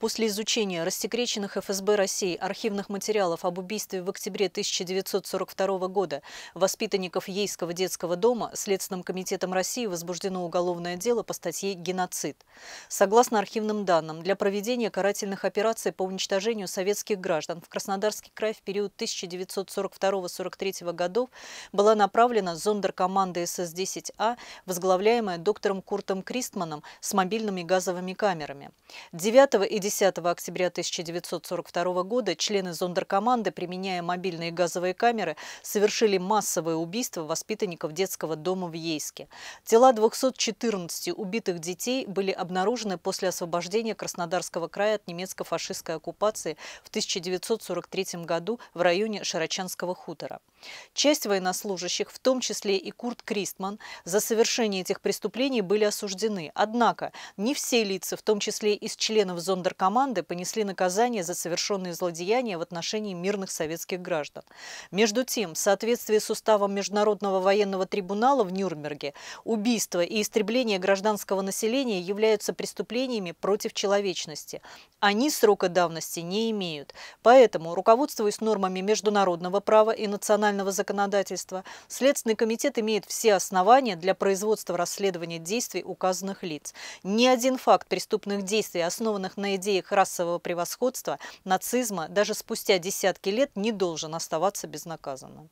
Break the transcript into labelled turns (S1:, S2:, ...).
S1: После изучения рассекреченных ФСБ России архивных материалов об убийстве в октябре 1942 года воспитанников Ейского детского дома Следственным комитетом России возбуждено уголовное дело по статье «Геноцид». Согласно архивным данным, для проведения карательных операций по уничтожению советских граждан в Краснодарский край в период 1942-43 годов была направлена зондеркоманда СС-10А, возглавляемая доктором Куртом Кристманом с мобильными газовыми камерами. 9 и 10 10 октября 1942 года члены зондеркоманды, применяя мобильные газовые камеры, совершили массовое убийство воспитанников детского дома в Ейске. Тела 214 убитых детей были обнаружены после освобождения Краснодарского края от немецко-фашистской оккупации в 1943 году в районе Широчанского хутора. Часть военнослужащих, в том числе и Курт Кристман, за совершение этих преступлений были осуждены. Однако не все лица, в том числе из членов зондеркоманды, команды понесли наказание за совершенные злодеяния в отношении мирных советских граждан. Между тем, в соответствии с уставом Международного военного трибунала в Нюрнберге, убийство и истребление гражданского населения являются преступлениями против человечности. Они срока давности не имеют. Поэтому, руководствуясь нормами международного права и национального законодательства, Следственный комитет имеет все основания для производства расследования действий указанных лиц. Ни один факт преступных действий, основанных на идее их расового превосходства, нацизма даже спустя десятки лет не должен оставаться безнаказанным.